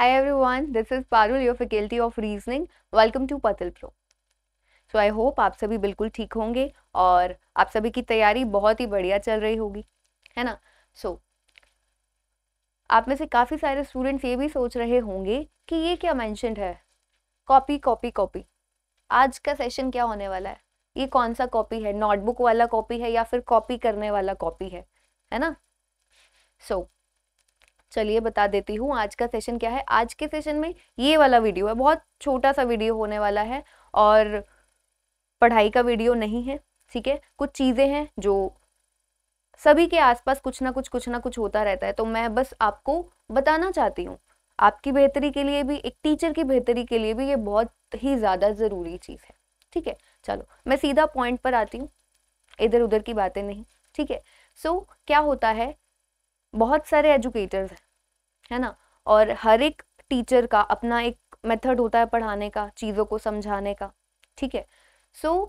Hi everyone, this is Parul, your faculty of reasoning. Welcome to Patil Pro. So I hope आप सभी बिल्कुल ठीक होंगे और आप सभी की तैयारी बहुत ही बढ़िया चल रही होगी है ना so, आप में से काफ़ी सारे स्टूडेंट्स ये भी सोच रहे होंगे कि ये क्या मैंशनड है कॉपी कॉपी कॉपी आज का सेशन क्या होने वाला है ये कौन सा कॉपी है नोटबुक वाला कॉपी है या फिर कॉपी करने वाला कॉपी है है ना सो so, चलिए बता देती हूँ आज का सेशन क्या है आज के सेशन में ये वाला वीडियो है बहुत छोटा सा वीडियो होने वाला है और पढ़ाई का वीडियो नहीं है ठीक है कुछ चीज़ें हैं जो सभी के आसपास कुछ ना कुछ कुछ ना कुछ होता रहता है तो मैं बस आपको बताना चाहती हूँ आपकी बेहतरी के लिए भी एक टीचर की बेहतरी के लिए भी ये बहुत ही ज़्यादा ज़रूरी चीज़ है ठीक है चलो मैं सीधा पॉइंट पर आती हूँ इधर उधर की बातें नहीं ठीक है सो so, क्या होता है बहुत सारे एजुकेटर्स हैं है ना और हर एक टीचर का अपना एक मेथड होता है पढ़ाने का चीज़ों को समझाने का ठीक है सो so,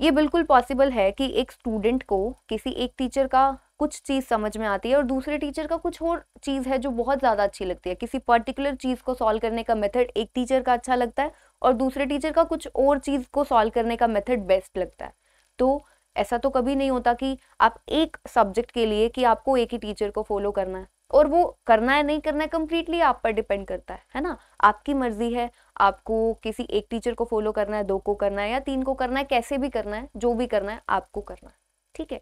ये बिल्कुल पॉसिबल है कि एक स्टूडेंट को किसी एक टीचर का कुछ चीज़ समझ में आती है और दूसरे टीचर का कुछ और चीज़ है जो बहुत ज़्यादा अच्छी लगती है किसी पर्टिकुलर चीज़ को सॉल्व करने का मेथड एक टीचर का अच्छा लगता है और दूसरे टीचर का कुछ और चीज़ को सॉल्व करने का मेथड बेस्ट लगता है तो ऐसा तो कभी नहीं होता कि आप एक सब्जेक्ट के लिए कि आपको एक ही टीचर को फॉलो करना है और वो करना है नहीं करना है कम्प्लीटली आप पर डिपेंड करता है है ना आपकी मर्जी है आपको किसी एक टीचर को फॉलो करना है दो को करना है या तीन को करना है कैसे भी करना है जो भी करना है आपको करना है ठीक है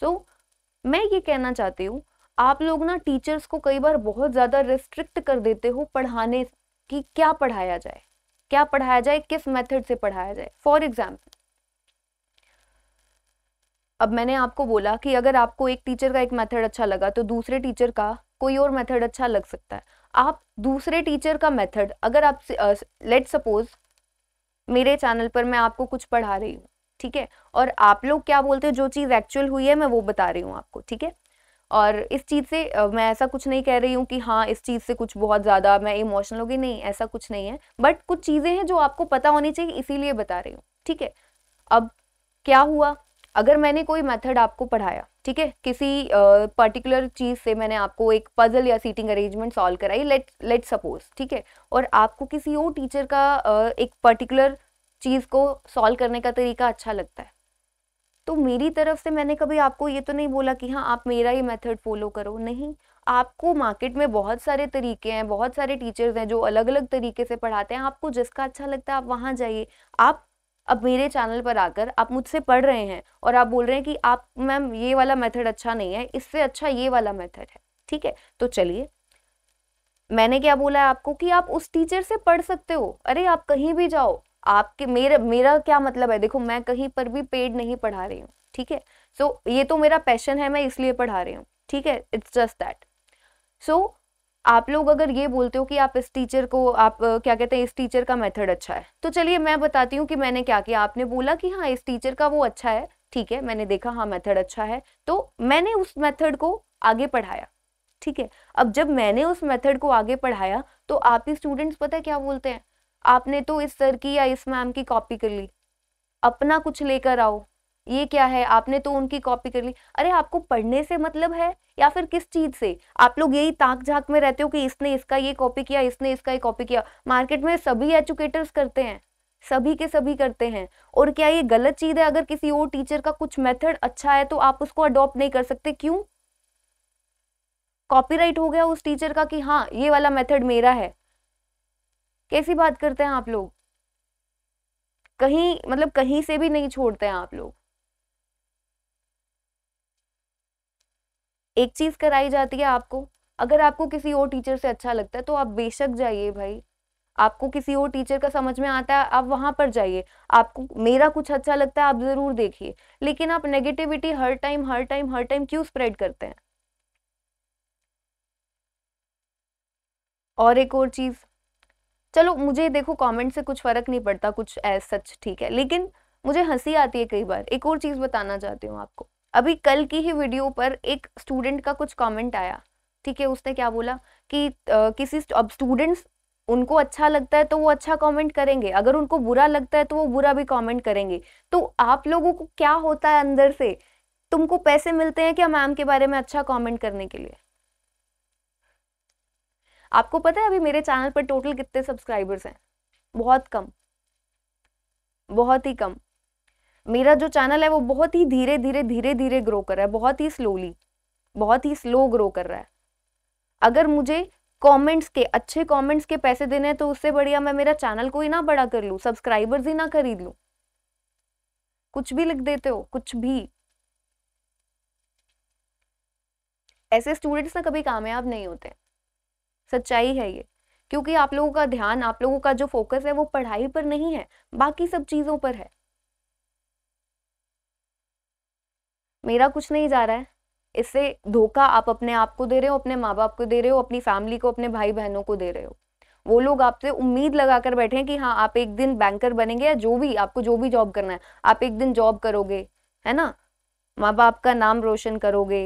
सो so, मैं ये कहना चाहती हूँ आप लोग ना टीचर्स को कई बार बहुत ज़्यादा रिस्ट्रिक्ट कर देते हो पढ़ाने की क्या पढ़ाया जाए क्या पढ़ाया जाए किस मेथड से पढ़ाया जाए फॉर एग्जाम्पल अब मैंने आपको बोला कि अगर आपको एक टीचर का एक मेथड अच्छा लगा तो दूसरे टीचर का कोई और मेथड अच्छा लग सकता है आप दूसरे टीचर का मेथड अगर आप लेट सपोज मेरे चैनल पर मैं आपको कुछ पढ़ा रही हूँ ठीक है और आप लोग क्या बोलते हैं जो चीज़ एक्चुअल हुई है मैं वो बता रही हूँ आपको ठीक है और इस चीज़ से मैं ऐसा कुछ नहीं कह रही हूँ कि हाँ इस चीज़ से कुछ बहुत ज़्यादा मैं इमोशनल होगी नहीं ऐसा कुछ नहीं है बट कुछ चीज़ें हैं जो आपको पता होनी चाहिए इसीलिए बता रही हूँ ठीक है अब क्या हुआ अगर मैंने कोई मेथड आपको पढ़ाया ठीक है किसी पर्टिकुलर uh, चीज़ से मैंने आपको एक पजल या सीटिंग अरेंजमेंट सॉल्व कराई लेट लेट सपोज ठीक है और आपको किसी और टीचर का uh, एक पर्टिकुलर चीज़ को सॉल्व करने का तरीका अच्छा लगता है तो मेरी तरफ से मैंने कभी आपको ये तो नहीं बोला कि हाँ आप मेरा ये मेथड फॉलो करो नहीं आपको मार्केट में बहुत सारे तरीके हैं बहुत सारे टीचर्स हैं जो अलग अलग तरीके से पढ़ाते हैं आपको जिसका अच्छा लगता है आप वहाँ जाइए आप अब मेरे चैनल पर आकर आप मुझसे पढ़ रहे हैं और आप बोल रहे हैं कि आप मैम ये वाला मेथड अच्छा नहीं है इससे अच्छा ये वाला मेथड है ठीक है तो चलिए मैंने क्या बोला है आपको कि आप उस टीचर से पढ़ सकते हो अरे आप कहीं भी जाओ आपके मेरा मेरा क्या मतलब है देखो मैं कहीं पर भी पेड नहीं पढ़ा रही हूँ ठीक है सो so, ये तो मेरा पैशन है मैं इसलिए पढ़ा रही हूँ ठीक है इट्स जस्ट दैट सो आप लोग अगर ये बोलते हो कि आप इस टीचर को आप क्या कहते हैं इस टीचर का मेथड अच्छा है तो चलिए मैं बताती हूँ कि मैंने क्या किया आपने बोला कि हाँ इस टीचर का वो अच्छा है ठीक है मैंने देखा हाँ मेथड अच्छा है तो मैंने उस मेथड को आगे पढ़ाया ठीक है अब जब मैंने उस मेथड को आगे पढ़ाया तो आप ही स्टूडेंट्स पता है क्या बोलते हैं आपने तो इस सर की या इस मैम की कॉपी कर ली अपना कुछ लेकर आओ ये क्या है आपने तो उनकी कॉपी कर ली अरे आपको पढ़ने से मतलब है या फिर किस चीज से आप लोग यही ताक झाक में रहते हो कि इसने इसका ये कॉपी किया इसने इसका ये कॉपी किया मार्केट में सभी एजुकेटर्स करते हैं सभी के सभी करते हैं और क्या ये गलत चीज है अगर किसी और टीचर का कुछ मेथड अच्छा है तो आप उसको अडॉप्ट नहीं कर सकते क्यों कॉपीराइट हो गया उस टीचर का कि हाँ ये वाला मेथड मेरा है कैसी बात करते हैं आप लोग कहीं मतलब कहीं से भी नहीं छोड़ते हैं आप लोग एक चीज़ कराई जाती है आपको अगर आपको किसी और टीचर से अच्छा लगता है तो आप बेशक जाइए भाई आपको किसी और टीचर का समझ में आता है आप वहां पर जाइए आपको मेरा कुछ अच्छा लगता है आप ज़रूर देखिए लेकिन आप नेगेटिविटी हर टाइम हर टाइम हर टाइम क्यों स्प्रेड करते हैं और एक और चीज़ चलो मुझे देखो कमेंट से कुछ फ़र्क नहीं पड़ता कुछ ऐसा सच ठीक है लेकिन मुझे हंसी आती है कई बार एक और चीज़ बताना चाहती हूँ आपको अभी कल की ही वीडियो पर एक स्टूडेंट का कुछ कमेंट आया ठीक है उसने क्या बोला कि आ, किसी अब स्टूडेंट्स उनको अच्छा लगता है तो वो अच्छा कमेंट करेंगे अगर उनको बुरा लगता है तो वो बुरा भी कमेंट करेंगे तो आप लोगों को क्या होता है अंदर से तुमको पैसे मिलते हैं क्या मैम के बारे में अच्छा कॉमेंट करने के लिए आपको पता है अभी मेरे चैनल पर टोटल कितने सब्सक्राइबर्स हैं बहुत कम बहुत ही कम मेरा जो चैनल है वो बहुत ही धीरे धीरे धीरे धीरे ग्रो कर रहा है बहुत ही स्लोली बहुत ही स्लो ग्रो कर रहा है अगर मुझे कमेंट्स के अच्छे कमेंट्स के पैसे देने हैं तो उससे बढ़िया मैं मेरा चैनल को ही ना बड़ा कर लूँ सब्सक्राइबर्स ही ना खरीद लूँ कुछ भी लिख देते हो कुछ भी ऐसे स्टूडेंट्स ना कभी कामयाब नहीं होते सच्चाई है ये क्योंकि आप लोगों का ध्यान आप लोगों का जो फोकस है वो पढ़ाई पर नहीं है बाकी सब चीज़ों पर है मेरा कुछ नहीं जा रहा है इससे धोखा आप अपने आप को दे रहे हो अपने माँ बाप को दे रहे हो अपनी फैमिली को अपने भाई बहनों को दे रहे हो वो लोग आपसे उम्मीद लगा कर बैठे हैं कि हाँ आप एक दिन बैंकर बनेंगे या जो भी आपको जो भी जॉब करना है आप एक दिन जॉब करोगे है ना माँ बाप का नाम रोशन करोगे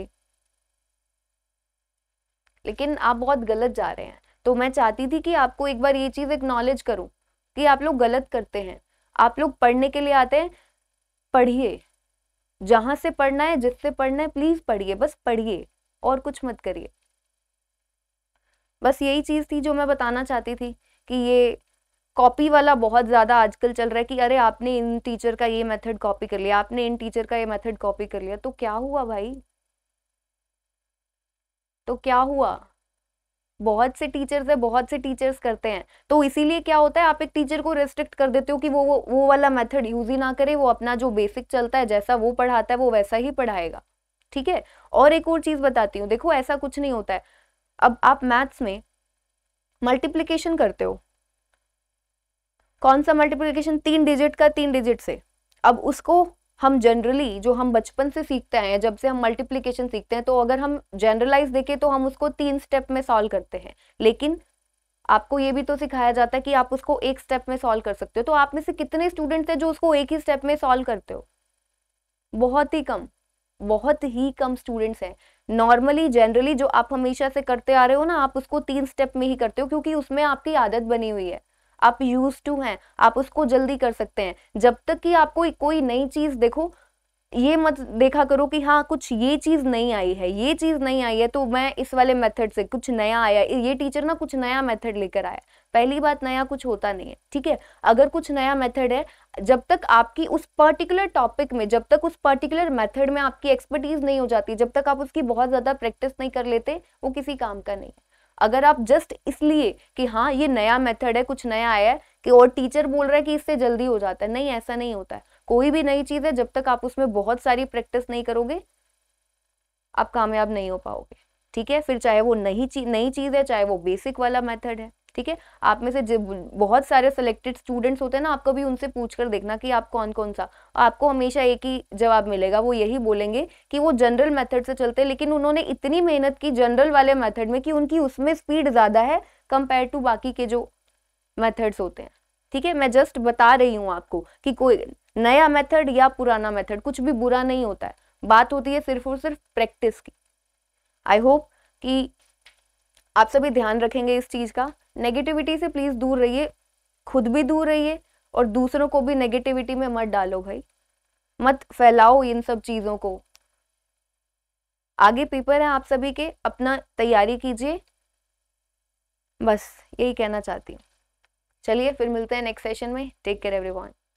लेकिन आप बहुत गलत जा रहे हैं तो मैं चाहती थी कि आपको एक बार ये चीज़ एक्नॉलेज करूं कि आप लोग गलत करते हैं आप लोग पढ़ने के लिए आते हैं पढ़िए जहां से पढ़ना है जिससे पढ़ना है प्लीज पढ़िए बस पढ़िए और कुछ मत करिए बस यही चीज़ थी जो मैं बताना चाहती थी कि ये कॉपी वाला बहुत ज़्यादा आजकल चल रहा है कि अरे आपने इन टीचर का ये मेथड कॉपी कर लिया आपने इन टीचर का ये मेथड कॉपी कर लिया तो क्या हुआ भाई तो क्या हुआ बहुत से टीचर्स है बहुत से टीचर्स करते हैं तो इसीलिए क्या होता है आप एक टीचर को रेस्ट्रिक्ट कर देते हो कि वो वो, वो वाला मेथड यूज ही ना करे वो अपना जो बेसिक चलता है जैसा वो पढ़ाता है वो वैसा ही पढ़ाएगा ठीक है और एक और चीज बताती हूँ देखो ऐसा कुछ नहीं होता है अब आप मैथ्स में मल्टीप्लीकेशन करते हो कौन सा मल्टीप्लीकेशन तीन डिजिट का तीन डिजिट से अब उसको हम जनरली जो हम बचपन से सीखते हैं जब से हम मल्टीप्लीकेशन सीखते हैं तो अगर हम जनरलाइज देखें तो हम उसको तीन स्टेप में सॉल्व करते हैं लेकिन आपको ये भी तो सिखाया जाता है कि आप उसको एक स्टेप में सॉल्व कर सकते हो तो आप में से कितने स्टूडेंट्स हैं जो उसको एक ही स्टेप में सॉल्व करते हो बहुत ही कम बहुत ही कम स्टूडेंट्स हैं नॉर्मली जनरली जो आप हमेशा से करते आ रहे हो ना आप उसको तीन स्टेप में ही करते हो क्योंकि उसमें आपकी आदत बनी हुई है आप यूज टू हैं आप उसको जल्दी कर सकते हैं जब तक कि आपको कोई नई चीज देखो ये मत देखा करो कि हाँ कुछ ये चीज़ नहीं आई है ये चीज़ नहीं आई है तो मैं इस वाले मेथड से कुछ नया आया ये टीचर ना कुछ नया मेथड लेकर आया पहली बात नया कुछ होता नहीं है ठीक है अगर कुछ नया मेथड है जब तक आपकी उस पर्टिकुलर टॉपिक में जब तक उस पर्टिकुलर मेथड में आपकी एक्सपर्टीज नहीं हो जाती जब तक आप उसकी बहुत ज़्यादा प्रैक्टिस नहीं कर लेते वो किसी काम का नहीं अगर आप जस्ट इसलिए कि हाँ ये नया मेथड है कुछ नया आया है कि और टीचर बोल रहा है कि इससे जल्दी हो जाता है नहीं ऐसा नहीं होता है कोई भी नई चीज़ है जब तक आप उसमें बहुत सारी प्रैक्टिस नहीं करोगे आप कामयाब नहीं हो पाओगे ठीक है फिर चाहे वो नई चीज नई चीज़ है चाहे वो बेसिक वाला मेथड है ठीक है आप में से बहुत सारे सिलेक्टेड स्टूडेंट्स होते हैं ना आपको भी उनसे पूछ कर देखना कि आप कौन कौन सा आपको हमेशा एक ही जवाब मिलेगा वो यही बोलेंगे कि वो जनरल मेथड से चलते हैं लेकिन उन्होंने इतनी मेहनत की जनरल वाले मेथड में कि उनकी उसमें स्पीड ज़्यादा है कंपेयर टू बाकी के जो मेथड्स होते हैं ठीक है मैं जस्ट बता रही हूँ आपको कि कोई नया मेथड या पुराना मेथड कुछ भी बुरा नहीं होता है बात होती है सिर्फ और सिर्फ प्रैक्टिस की आई होप कि आप सभी ध्यान रखेंगे इस चीज़ का नेगेटिविटी से प्लीज़ दूर रहिए खुद भी दूर रहिए और दूसरों को भी नेगेटिविटी में मत डालो भाई मत फैलाओ इन सब चीज़ों को आगे पेपर है आप सभी के अपना तैयारी कीजिए बस यही कहना चाहती हूँ चलिए फिर मिलते हैं नेक्स्ट सेशन में टेक केयर एवरीवन